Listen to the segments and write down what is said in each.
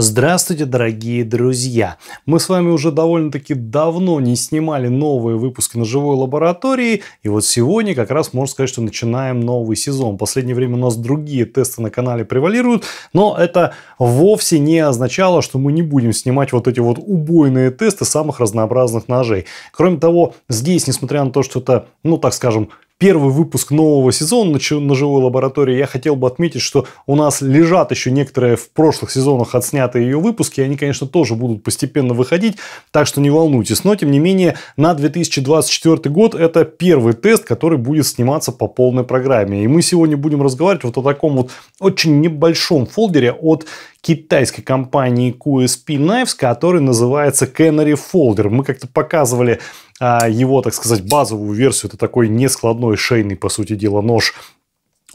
Здравствуйте, дорогие друзья! Мы с вами уже довольно-таки давно не снимали новые выпуски на живой лаборатории, и вот сегодня как раз можно сказать, что начинаем новый сезон. В последнее время у нас другие тесты на канале превалируют, но это вовсе не означало, что мы не будем снимать вот эти вот убойные тесты самых разнообразных ножей. Кроме того, здесь, несмотря на то, что это, ну так скажем, первый выпуск нового сезона на живой лаборатории, я хотел бы отметить, что у нас лежат еще некоторые в прошлых сезонах отснятые ее выпуски, и они, конечно, тоже будут постепенно выходить, так что не волнуйтесь. Но, тем не менее, на 2024 год это первый тест, который будет сниматься по полной программе. И мы сегодня будем разговаривать вот о таком вот очень небольшом фолдере от китайской компании QSP Knives, который называется Canary Folder. Мы как-то показывали а его, так сказать, базовую версию, это такой нескладной шейный, по сути дела, нож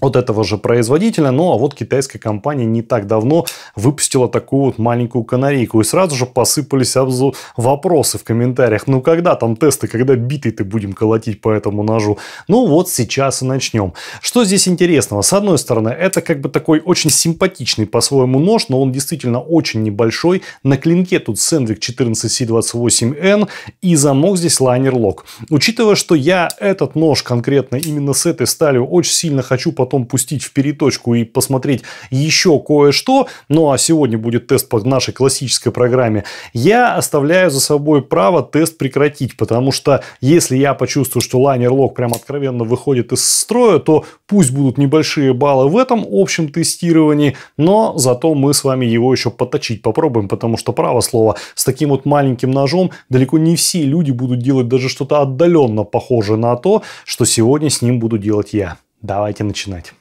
от этого же производителя. Ну а вот китайская компания не так давно выпустила такую вот маленькую канарейку. И сразу же посыпались обзор... вопросы в комментариях. Ну когда там тесты, когда биты ты будем колотить по этому ножу? Ну вот сейчас и начнем. Что здесь интересного? С одной стороны, это как бы такой очень симпатичный по-своему нож, но он действительно очень небольшой. На клинке тут Sandvik 14C28N и замок здесь Liner Lock. Учитывая, что я этот нож конкретно именно с этой сталью очень сильно хочу потом потом пустить в переточку и посмотреть еще кое-что, ну а сегодня будет тест по нашей классической программе, я оставляю за собой право тест прекратить, потому что если я почувствую, что лайнер лог прям откровенно выходит из строя, то пусть будут небольшие баллы в этом общем тестировании, но зато мы с вами его еще поточить попробуем, потому что, право слово, с таким вот маленьким ножом далеко не все люди будут делать даже что-то отдаленно похожее на то, что сегодня с ним буду делать я. Давайте начинать.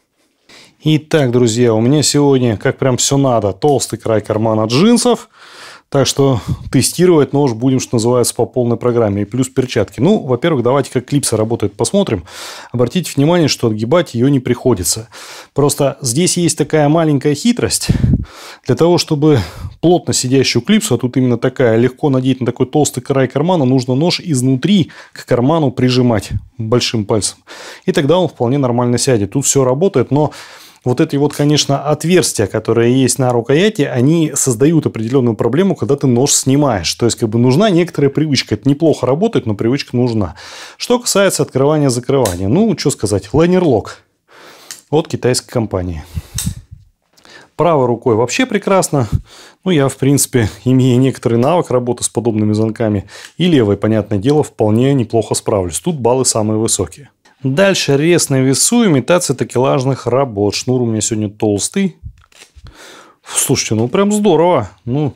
Итак, друзья, у меня сегодня, как прям все надо, толстый край кармана джинсов – так что тестировать нож ну будем, что называется, по полной программе. И плюс перчатки. Ну, во-первых, давайте как клипса работает, посмотрим. Обратите внимание, что отгибать ее не приходится. Просто здесь есть такая маленькая хитрость. Для того, чтобы плотно сидящую клипсу, а тут именно такая, легко надеть на такой толстый край кармана, нужно нож изнутри к карману прижимать большим пальцем. И тогда он вполне нормально сядет. Тут все работает, но вот эти вот, конечно, отверстия, которые есть на рукояти, они создают определенную проблему, когда ты нож снимаешь. То есть, как бы нужна некоторая привычка. Это неплохо работает, но привычка нужна. Что касается открывания-закрывания. Ну, что сказать, лайнерлок от китайской компании. Правой рукой вообще прекрасно. Ну, я, в принципе, имея некоторый навык работы с подобными занками. И левой, понятное дело, вполне неплохо справлюсь. Тут баллы самые высокие. Дальше рез на весу, имитация такелажных работ. Шнур у меня сегодня толстый. Слушайте, ну прям здорово. Ну,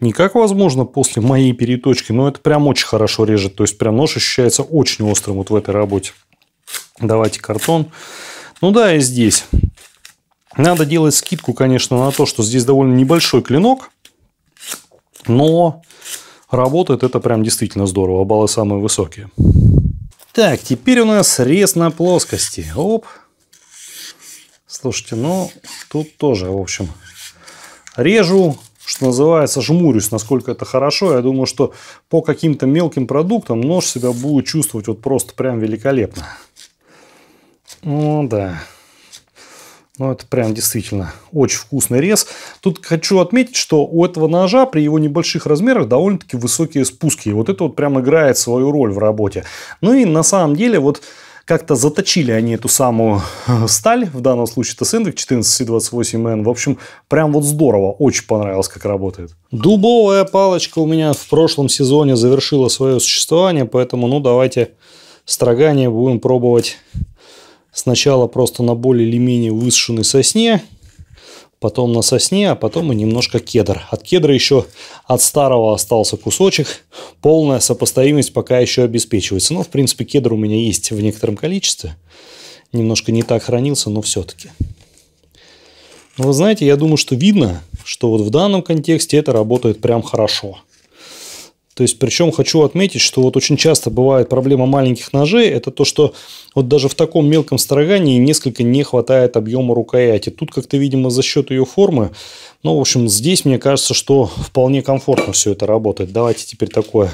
никак возможно после моей переточки, но это прям очень хорошо режет. То есть, прям нож ощущается очень острым вот в этой работе. Давайте картон. Ну да, и здесь. Надо делать скидку, конечно, на то, что здесь довольно небольшой клинок. Но работает это прям действительно здорово. Баллы самые высокие. Так, теперь у нас рез на плоскости. Оп. Слушайте, ну, тут тоже, в общем, режу, что называется, жмурюсь, насколько это хорошо. Я думаю, что по каким-то мелким продуктам нож себя будет чувствовать вот просто прям великолепно. Ну, да. Ну, это прям действительно очень вкусный рез. Тут хочу отметить, что у этого ножа при его небольших размерах довольно-таки высокие спуски. И вот это вот прям играет свою роль в работе. Ну и на самом деле вот как-то заточили они эту самую э, сталь, в данном случае это сэндвик 14C28N. В общем, прям вот здорово, очень понравилось, как работает. Дубовая палочка у меня в прошлом сезоне завершила свое существование, поэтому ну давайте строгание будем пробовать Сначала просто на более или менее высушенной сосне, потом на сосне, а потом и немножко кедр. От кедра еще от старого остался кусочек. Полная сопоставимость пока еще обеспечивается. Но, ну, в принципе, кедр у меня есть в некотором количестве. Немножко не так хранился, но все-таки. Но ну, вы знаете, я думаю, что видно, что вот в данном контексте это работает прям хорошо. То есть, причем хочу отметить, что вот очень часто бывает проблема маленьких ножей, это то, что вот даже в таком мелком строгании несколько не хватает объема рукояти. Тут как-то, видимо, за счет ее формы, ну, в общем, здесь мне кажется, что вполне комфортно все это работает. Давайте теперь такое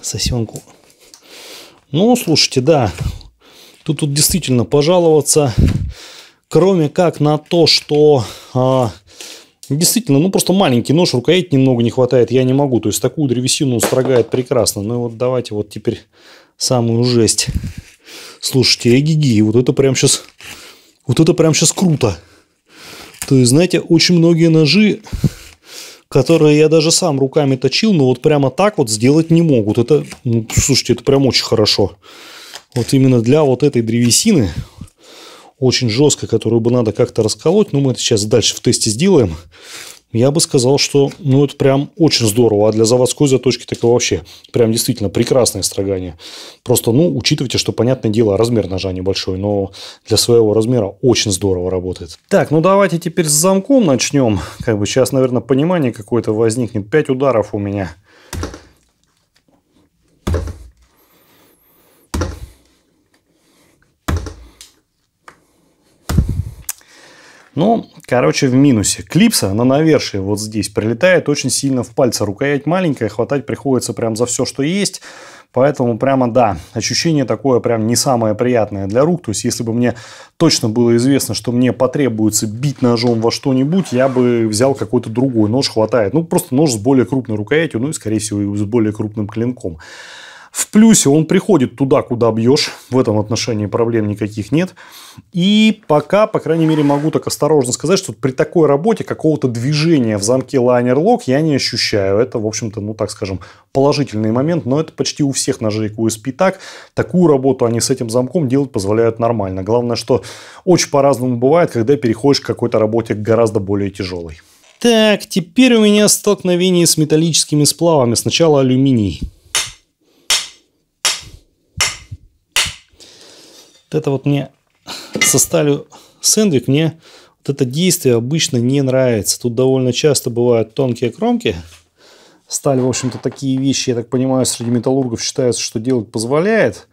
сосенку. Ну, слушайте, да, тут, тут действительно пожаловаться, кроме как на то, что... А, ну, действительно, ну просто маленький нож, рукоять немного не хватает, я не могу. То есть такую древесину он строгает прекрасно. Ну вот давайте вот теперь самую жесть. Слушайте, эгиги, вот это прям сейчас, вот это прям сейчас круто. То есть, знаете, очень многие ножи, которые я даже сам руками точил, но вот прямо так вот сделать не могут. Это, ну, слушайте, это прям очень хорошо. Вот именно для вот этой древесины очень жесткая, которую бы надо как-то расколоть, но мы это сейчас дальше в тесте сделаем, я бы сказал, что ну, это прям очень здорово, а для заводской заточки так и вообще прям действительно прекрасное строгание. Просто, ну, учитывайте, что, понятное дело, размер ножа небольшой, но для своего размера очень здорово работает. Так, ну давайте теперь с замком начнем. Как бы сейчас, наверное, понимание какое-то возникнет. Пять ударов у меня Ну, короче, в минусе. Клипса, на навершие вот здесь прилетает очень сильно в пальцы. Рукоять маленькая, хватать приходится прям за все, что есть. Поэтому прямо, да, ощущение такое прям не самое приятное для рук. То есть, если бы мне точно было известно, что мне потребуется бить ножом во что-нибудь, я бы взял какой-то другой нож, хватает. Ну, просто нож с более крупной рукоятью, ну и, скорее всего, с более крупным клинком. В плюсе он приходит туда, куда бьешь. В этом отношении проблем никаких нет. И пока, по крайней мере, могу так осторожно сказать, что при такой работе какого-то движения в замке Liner Lock я не ощущаю. Это, в общем-то, ну так скажем, положительный момент. Но это почти у всех ножей QSP так. Такую работу они с этим замком делать позволяют нормально. Главное, что очень по-разному бывает, когда переходишь к какой-то работе гораздо более тяжелой. Так, теперь у меня столкновение с металлическими сплавами. Сначала алюминий. Вот это вот мне со сталью сэндвик, мне вот это действие обычно не нравится. Тут довольно часто бывают тонкие кромки. Сталь, в общем-то, такие вещи, я так понимаю, среди металлургов считается, что делать позволяет.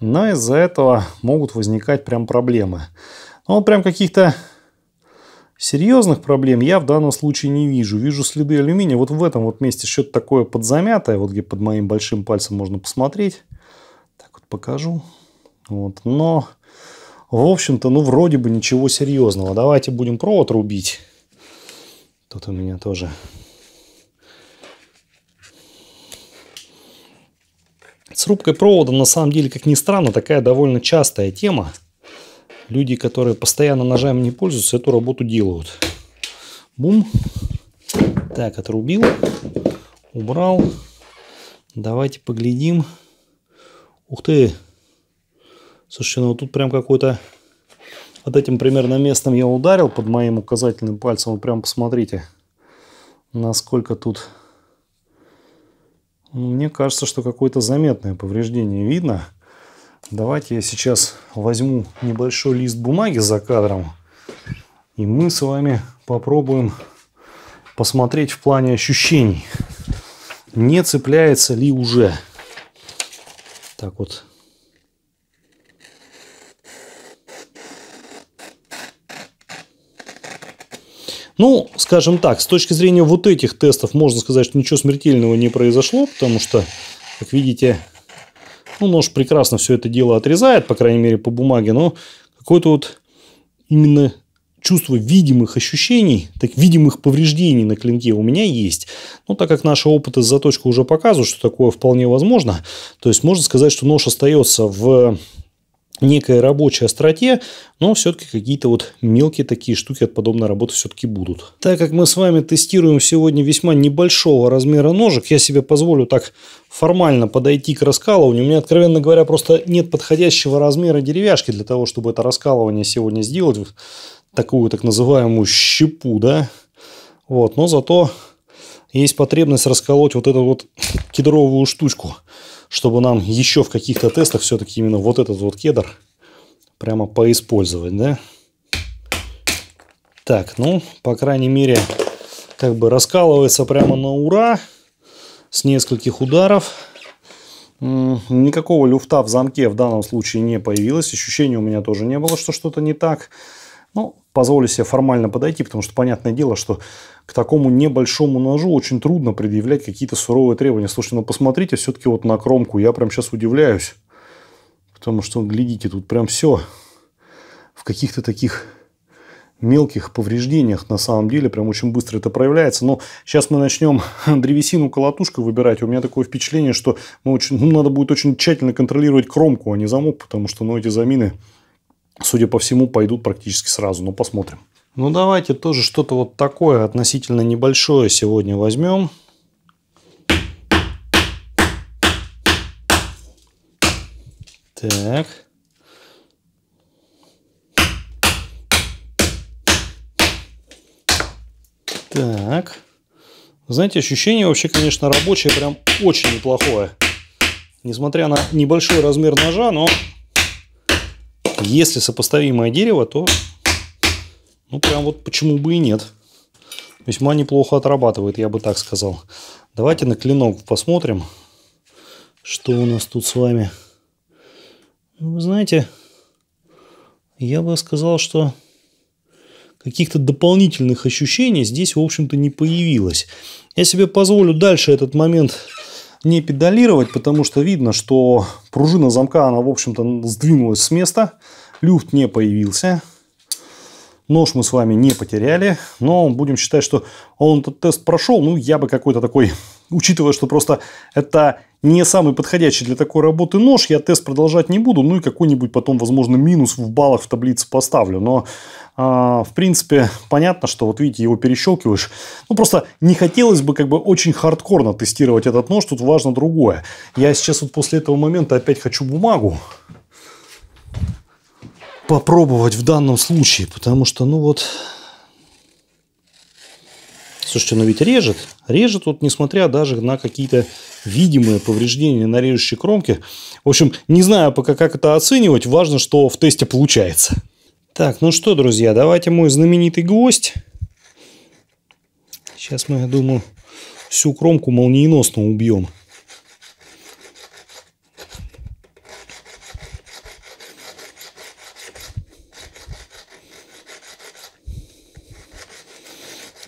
Но из-за этого могут возникать прям проблемы. Но вот прям каких-то серьезных проблем я в данном случае не вижу. Вижу следы алюминия. Вот в этом вот месте что-то такое подзамятое. Вот где под моим большим пальцем можно посмотреть. Так вот покажу. Вот. Но, в общем-то, ну, вроде бы ничего серьезного. Давайте будем провод рубить. Тут у меня тоже С рубкой провода, на самом деле, как ни странно, такая довольно частая тема. Люди, которые постоянно ножами не пользуются, эту работу делают. Бум. Так, отрубил. Убрал. Давайте поглядим. Ух ты, Слушай, ну вот тут прям какой-то... Вот этим примерно местом я ударил под моим указательным пальцем. вот прям посмотрите, насколько тут... Ну, мне кажется, что какое-то заметное повреждение видно. Давайте я сейчас возьму небольшой лист бумаги за кадром. И мы с вами попробуем посмотреть в плане ощущений. Не цепляется ли уже. Так вот, Ну, скажем так, с точки зрения вот этих тестов можно сказать, что ничего смертельного не произошло, потому что, как видите, ну, нож прекрасно все это дело отрезает, по крайней мере, по бумаге, но какое то вот именно чувство видимых ощущений, так видимых повреждений на клинке у меня есть. Но так как наши опыты с заточкой уже показывают, что такое вполне возможно, то есть можно сказать, что нож остается в некая рабочая остроте, но все-таки какие-то вот мелкие такие штуки от подобной работы все-таки будут. Так как мы с вами тестируем сегодня весьма небольшого размера ножек, я себе позволю так формально подойти к раскалыванию. У меня, откровенно говоря, просто нет подходящего размера деревяшки для того, чтобы это раскалывание сегодня сделать. Такую так называемую щепу, да? Вот, но зато есть потребность расколоть вот эту вот кедровую штучку чтобы нам еще в каких-то тестах все-таки именно вот этот вот кедр прямо поиспользовать, да? Так, ну, по крайней мере, как бы раскалывается прямо на ура с нескольких ударов. Никакого люфта в замке в данном случае не появилось. Ощущения у меня тоже не было, что что-то не так. Ну, позволю себе формально подойти, потому что понятное дело, что к такому небольшому ножу очень трудно предъявлять какие-то суровые требования. Слушайте, ну посмотрите все-таки вот на кромку, я прям сейчас удивляюсь, потому что, глядите, тут прям все в каких-то таких мелких повреждениях на самом деле прям очень быстро это проявляется. Но сейчас мы начнем древесину колотушкой выбирать. У меня такое впечатление, что мы очень, ну, надо будет очень тщательно контролировать кромку, а не замок, потому что ну, эти замины судя по всему, пойдут практически сразу. Но ну, посмотрим. Ну, давайте тоже что-то вот такое относительно небольшое сегодня возьмем. Так. Так. Знаете, ощущение вообще, конечно, рабочее прям очень неплохое. Несмотря на небольшой размер ножа, но если сопоставимое дерево, то ну прям вот почему бы и нет. Весьма неплохо отрабатывает, я бы так сказал. Давайте на клинок посмотрим, что у нас тут с вами. Ну, вы знаете, я бы сказал, что каких-то дополнительных ощущений здесь, в общем-то, не появилось. Я себе позволю дальше этот момент не педалировать, потому что видно, что пружина замка, она, в общем-то, сдвинулась с места. Люфт не появился. Нож мы с вами не потеряли, но будем считать, что он этот тест прошел. Ну, я бы какой-то такой, учитывая, что просто это не самый подходящий для такой работы нож, я тест продолжать не буду, ну и какой-нибудь потом, возможно, минус в баллах в таблице поставлю, но э, в принципе понятно, что вот видите, его перещелкиваешь, ну просто не хотелось бы как бы очень хардкорно тестировать этот нож, тут важно другое. Я сейчас вот после этого момента опять хочу бумагу попробовать в данном случае, потому что ну вот... Слушайте, ну ведь режет. Режет вот несмотря даже на какие-то видимое повреждение на режущей кромке. В общем, не знаю пока, как это оценивать. Важно, что в тесте получается. Так, ну что, друзья, давайте мой знаменитый гвоздь. Сейчас мы, я думаю, всю кромку молниеносно убьем.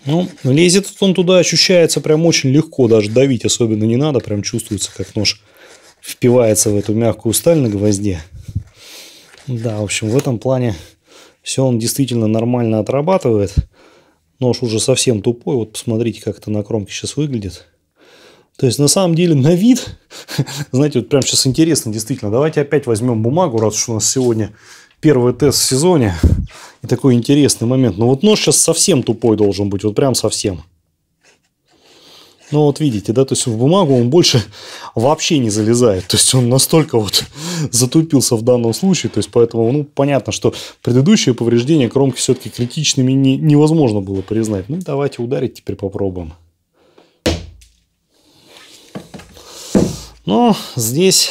Ну, лезет он туда, ощущается прям очень легко, даже давить особенно не надо, прям чувствуется, как нож впивается в эту мягкую сталь на гвозде. Да, в общем, в этом плане все он действительно нормально отрабатывает. Нож уже совсем тупой, вот посмотрите, как это на кромке сейчас выглядит. То есть, на самом деле, на вид, знаете, вот прям сейчас интересно, действительно, давайте опять возьмем бумагу, раз уж у нас сегодня первый тест в сезоне. И такой интересный момент. Ну вот нож сейчас совсем тупой должен быть, вот прям совсем. Ну вот видите, да, то есть в бумагу он больше вообще не залезает. То есть он настолько вот затупился в данном случае. То есть поэтому, ну, понятно, что предыдущее повреждение кромки все-таки критичными не, невозможно было признать. Ну, давайте ударить теперь попробуем. Но ну, здесь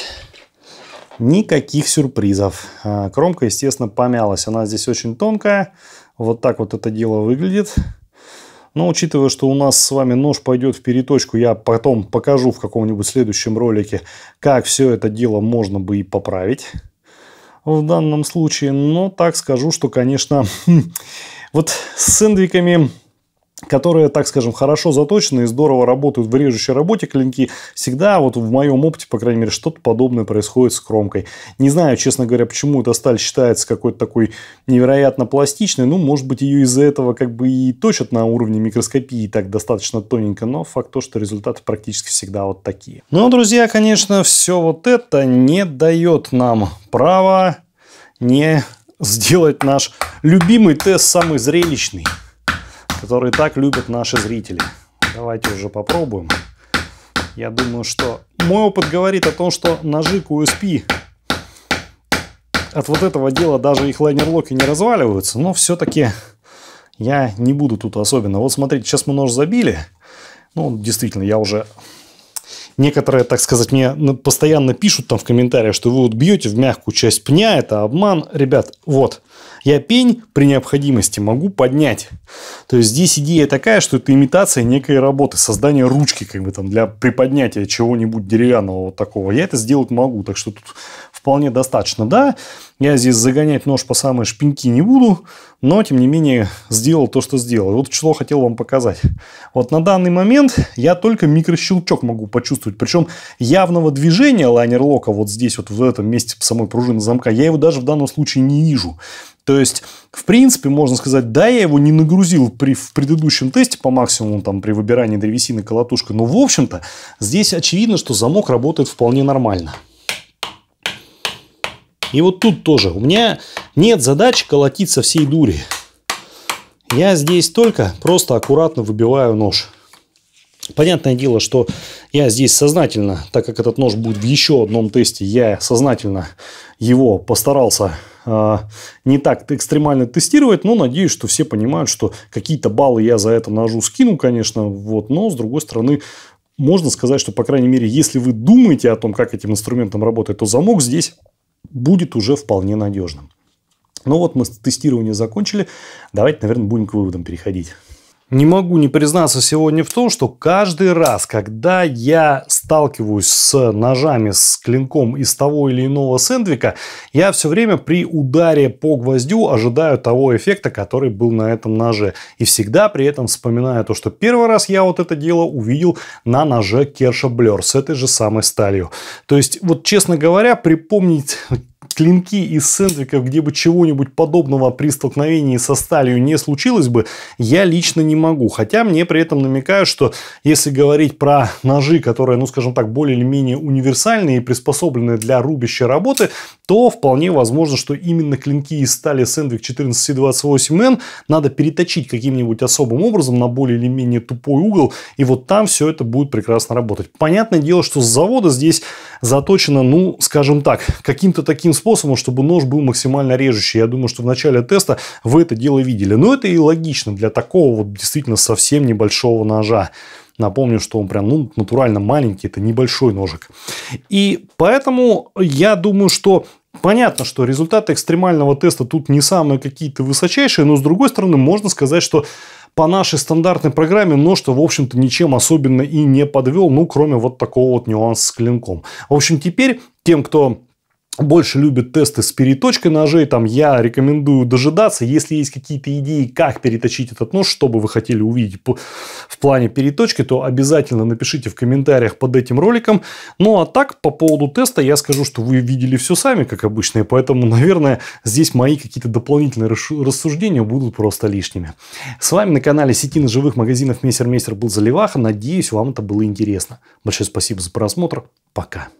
Никаких сюрпризов. А, кромка, естественно, помялась. Она здесь очень тонкая. Вот так вот это дело выглядит. Но учитывая, что у нас с вами нож пойдет в переточку, я потом покажу в каком-нибудь следующем ролике, как все это дело можно бы и поправить в данном случае. Но так скажу, что, конечно, вот с сэндвиками которые, так скажем, хорошо заточены и здорово работают в режущей работе клинки, всегда вот в моем опыте, по крайней мере, что-то подобное происходит с кромкой. Не знаю, честно говоря, почему эта сталь считается какой-то такой невероятно пластичной. Ну, может быть, ее из-за этого как бы и точат на уровне микроскопии так достаточно тоненько, но факт то, что результаты практически всегда вот такие. ну а, друзья, конечно, все вот это не дает нам права не сделать наш любимый тест самый зрелищный которые так любят наши зрители. Давайте уже попробуем. Я думаю, что мой опыт говорит о том, что ножи к QSP от вот этого дела даже их лайнерлоки не разваливаются, но все-таки я не буду тут особенно. Вот смотрите, сейчас мы нож забили. Ну, действительно, я уже... Некоторые, так сказать, мне постоянно пишут там в комментариях, что вы вот бьете в мягкую часть пня, это обман. Ребят, вот, я пень при необходимости могу поднять. То есть здесь идея такая, что это имитация некой работы, создание ручки как бы там для приподнятия чего-нибудь деревянного вот такого. Я это сделать могу, так что тут вполне достаточно. Да, я здесь загонять нож по самой шпиньки не буду, но тем не менее сделал то, что сделал. И вот число хотел вам показать. Вот на данный момент я только микрощелчок могу почувствовать. Причем явного движения лайнер лока вот здесь вот в этом месте самой пружины замка я его даже в данном случае не вижу. То есть, в принципе, можно сказать, да, я его не нагрузил при, в предыдущем тесте по максимуму, там, при выбирании древесины колотушкой, но, в общем-то, здесь очевидно, что замок работает вполне нормально. И вот тут тоже. У меня нет задачи колотиться всей дури. Я здесь только просто аккуратно выбиваю нож. Понятное дело, что я здесь сознательно, так как этот нож будет в еще одном тесте, я сознательно его постарался а, не так экстремально тестировать, но надеюсь, что все понимают, что какие-то баллы я за это ножу скину, конечно, вот, но с другой стороны, можно сказать, что, по крайней мере, если вы думаете о том, как этим инструментом работает, то замок здесь будет уже вполне надежным. Ну вот мы тестирование закончили. Давайте, наверное, будем к выводам переходить не могу не признаться сегодня в том, что каждый раз, когда я сталкиваюсь с ножами, с клинком из того или иного сэндвика, я все время при ударе по гвоздю ожидаю того эффекта, который был на этом ноже. И всегда при этом вспоминаю то, что первый раз я вот это дело увидел на ноже Керша Блер с этой же самой сталью. То есть, вот честно говоря, припомнить клинки из сендриков, где бы чего-нибудь подобного при столкновении со сталью не случилось бы, я лично не могу. Хотя мне при этом намекают, что если говорить про ножи, которые, ну скажем так, более или менее универсальные и приспособленные для рубящей работы, то вполне возможно, что именно клинки из стали Sandvik 14C28N надо переточить каким-нибудь особым образом на более или менее тупой угол, и вот там все это будет прекрасно работать. Понятное дело, что с завода здесь заточено, ну, скажем так, каким-то таким способом, чтобы нож был максимально режущий. Я думаю, что в начале теста вы это дело видели. Но это и логично для такого вот действительно совсем небольшого ножа. Напомню, что он прям ну, натурально маленький, это небольшой ножик. И поэтому я думаю, что Понятно, что результаты экстремального теста тут не самые какие-то высочайшие, но с другой стороны можно сказать, что по нашей стандартной программе нож-то, в общем-то, ничем особенно и не подвел, ну, кроме вот такого вот нюанса с клинком. В общем, теперь тем, кто больше любят тесты с переточкой ножей, там я рекомендую дожидаться, если есть какие-то идеи, как переточить этот нож, что бы вы хотели увидеть по, в плане переточки, то обязательно напишите в комментариях под этим роликом. Ну а так, по поводу теста я скажу, что вы видели все сами, как обычно, и поэтому, наверное, здесь мои какие-то дополнительные рассуждения будут просто лишними. С вами на канале сети ножевых магазинов Мессер Мессер был Заливаха, надеюсь, вам это было интересно. Большое спасибо за просмотр, пока.